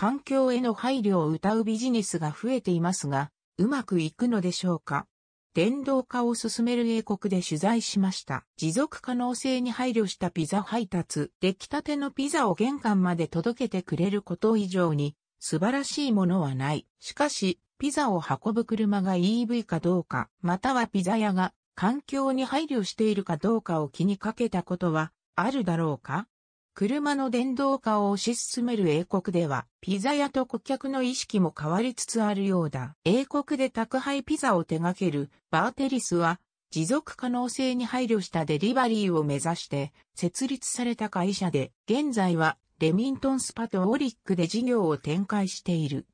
環境への配慮を謳うビジネスが増えていますが、うまくいくのでしょうか電動化を進める英国で取材しました。持続可能性に配慮したピザ配達。出来たてのピザを玄関まで届けてくれること以上に素晴らしいものはない。しかし、ピザを運ぶ車が EV かどうか、またはピザ屋が環境に配慮しているかどうかを気にかけたことはあるだろうか車の電動化を推し進める英国では、ピザ屋と顧客の意識も変わりつつあるようだ。英国で宅配ピザを手掛けるバーテリスは、持続可能性に配慮したデリバリーを目指して設立された会社で、現在はレミントンスパとオリックで事業を展開している。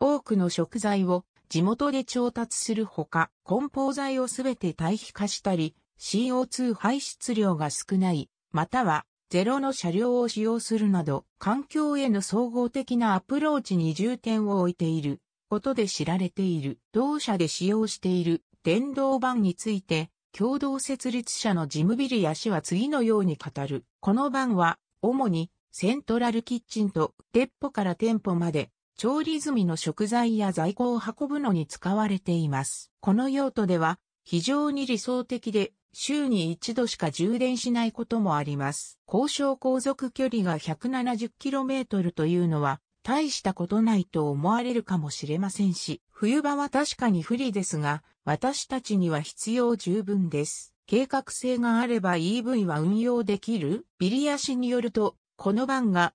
多くの食材を地元で調達するほか、梱包材をすべて堆肥化したり、CO2 排出量が少ない、またはゼロの車両を使用するなど、環境への総合的なアプローチに重点を置いていることで知られている。同社で使用している電動版について、共同設立者のジムビリヤ氏は次のように語る。この版は、主にセントラルキッチンと鉄砲から店舗まで調理済みの食材や在庫を運ぶのに使われています。この用途では非常に理想的で週に一度しか充電しないこともあります。交渉航続距離が 170km というのは、大したことないと思われるかもしれませんし、冬場は確かに不利ですが、私たちには必要十分です。計画性があれば EV は運用できるビリヤ氏によると、この番が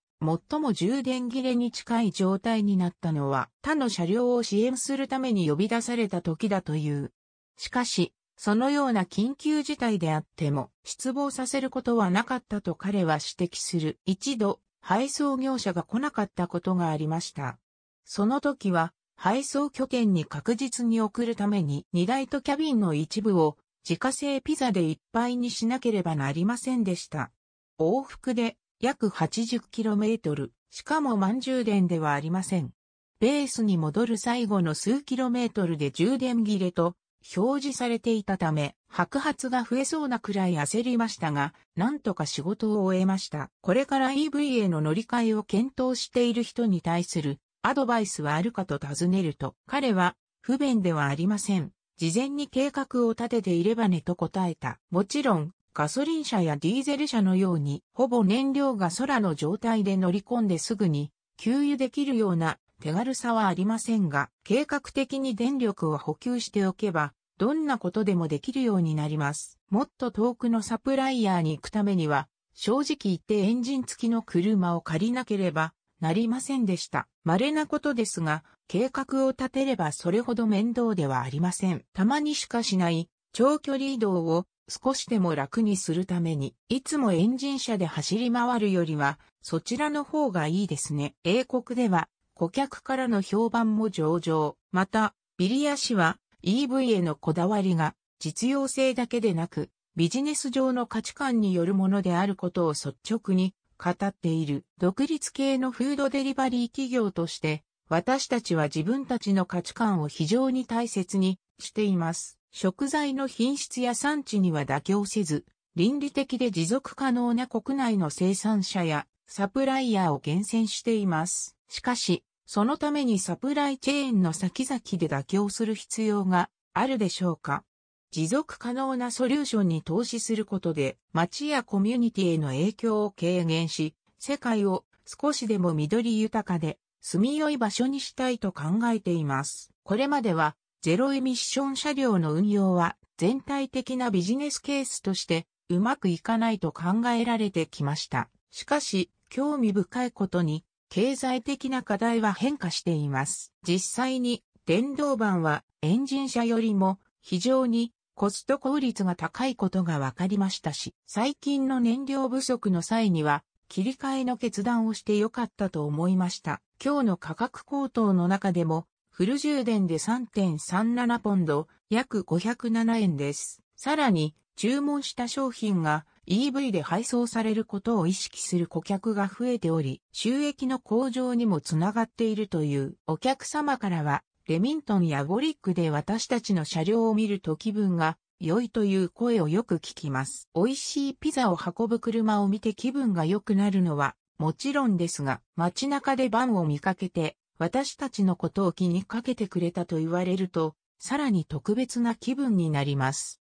最も充電切れに近い状態になったのは他の車両を支援するために呼び出された時だという。しかし、そのような緊急事態であっても失望させることはなかったと彼は指摘する。一度、配送業者が来なかったことがありました。その時は、配送拠点に確実に送るために荷台とキャビンの一部を自家製ピザでいっぱいにしなければなりませんでした。往復で約 80km、しかも満充電ではありません。ベースに戻る最後の数キロメートルで充電切れと表示されていたため、白髪が増えそうなくらい焦りましたが、なんとか仕事を終えました。これから EV への乗り換えを検討している人に対するアドバイスはあるかと尋ねると、彼は不便ではありません。事前に計画を立てていればねと答えた。もちろん、ガソリン車やディーゼル車のように、ほぼ燃料が空の状態で乗り込んですぐに、給油できるような手軽さはありませんが、計画的に電力を補給しておけば、どんなことでもできるようになります。もっと遠くのサプライヤーに行くためには、正直言ってエンジン付きの車を借りなければなりませんでした。稀なことですが、計画を立てればそれほど面倒ではありません。たまにしかしない長距離移動を少しでも楽にするために、いつもエンジン車で走り回るよりは、そちらの方がいいですね。英国では顧客からの評判も上々。また、ビリヤ氏は EV へのこだわりが実用性だけでなく、ビジネス上の価値観によるものであることを率直に語っている。独立系のフードデリバリー企業として、私たちは自分たちの価値観を非常に大切にしています。食材の品質や産地には妥協せず、倫理的で持続可能な国内の生産者やサプライヤーを厳選しています。しかし、そのためにサプライチェーンの先々で妥協する必要があるでしょうか。持続可能なソリューションに投資することで街やコミュニティへの影響を軽減し、世界を少しでも緑豊かで住みよい場所にしたいと考えています。これまではゼロエミッション車両の運用は全体的なビジネスケースとしてうまくいかないと考えられてきました。しかし、興味深いことに経済的な課題は変化しています。実際に電動版はエンジン車よりも非常にコスト効率が高いことが分かりましたし、最近の燃料不足の際には切り替えの決断をしてよかったと思いました。今日の価格高騰の中でもフル充電で3.37ポンド、約507円です。さらに、注文した商品が EV で配送されることを意識する顧客が増えており、収益の向上にもつながっているというお客様からは、レミントンやゴリックで私たちの車両を見ると気分が良いという声をよく聞きます。美味しいピザを運ぶ車を見て気分が良くなるのはもちろんですが、街中でバンを見かけて私たちのことを気にかけてくれたと言われると、さらに特別な気分になります。